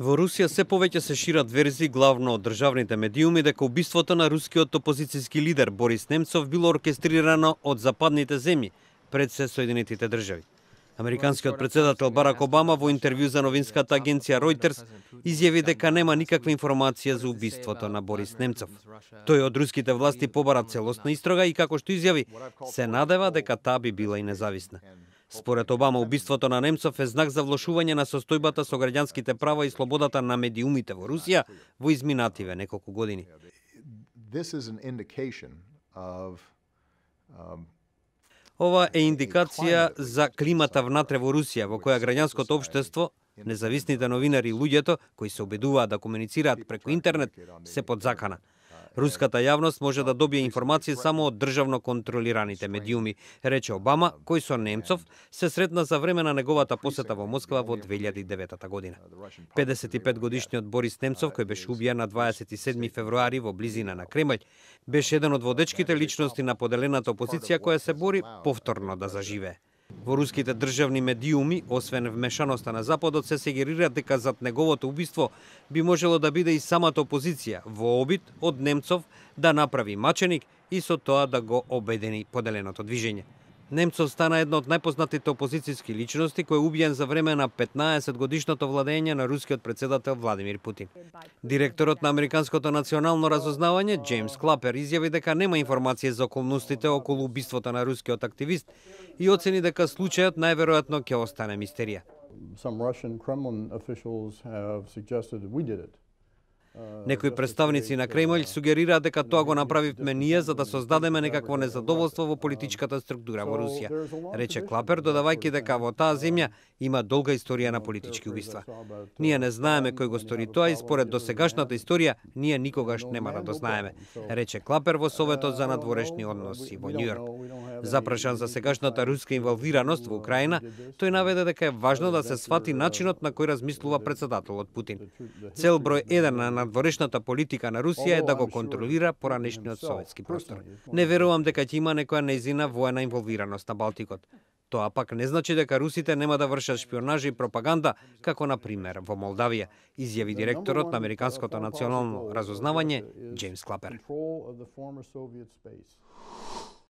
Во Русија се повеќе се шират верзии главно од државните медиуми дека убиството на рускиот опозицијски лидер Борис Немцов било оркестрирано од западните земји пред се Соединетите држави. Американскиот председател Барак Обама во интервју за новинската агенција Reuters изјави дека нема никаква информација за убиството на Борис Немцов. Тој од руските власти побара целосна истрога и како што изјави, се надева дека таа би била и независна. Според Обама, убиството на немцов е знак за влошување на состојбата со граѓанските права и слободата на медиумите во Русија во изминативе неколку години. Um, Ова е индикација за климата внатре во Русија, во која граѓанското општество, независните новинари и луѓето кои се обедуваат да комуницираат преку интернет, се под закана. Руската јавност може да добие информации само од државно контролираните медиуми, рече Обама, кој со Немцов се сретна за време на неговата посета во Москва во 2009 година. 55 годишниот Борис Немцов, кој беше убиен на 27 февруари во близина на Кремљ, беше еден од водечките личности на поделената опозиција која се бори повторно да заживе. Во руските државни медиуми, освен вмешаноста на Западот, се сегерира дека зад неговото убиство би можело да биде и самата опозиција во обид од немцов да направи маченик и со тоа да го обедени поделеното движење. Немцов стана едно од најпознатите опозицијски личности кој е убиен за време на 15 годишното владење на рускиот председател Владимир Путин. Директорот на Американското национално разузнавање Джеймс Клапер изјави дека нема информација за околностите околу убиството на рускиот активист и оцени дека случајот најверојатно ќе остане мистерија. Some Russian Kremlin officials have suggested that we did it. Некои представници на Кремљ сугерира дека тоа го направивме ние за да создадеме некакво незадоволство во политичката структура во Русија, рече Клапер, додавајќи дека во таа земја има долга историја на политички убиства. Uh, ние не знаеме кој го стори тоа и според досегашната историја ние никогаш нема да дознаеме, рече Клапер во Советот за uh, надворешни односи во Њујорк. Запрашан за сегашната руска инволвираност во Украина, тој наведе дека е важно да се свати начинот на кој размислува председателот Путин. Цел број 1 на надворешната политика на Русија е да го контролира поранешниот советски простор. Не верувам дека ќе има некоја незина воена инволвираност на Балтикот. Тоа пак не значи дека русите нема да вршат шпионажи и пропаганда, како на пример во Молдавија, изјави директорот на Американското национално разузнавање Джеймс Клапер.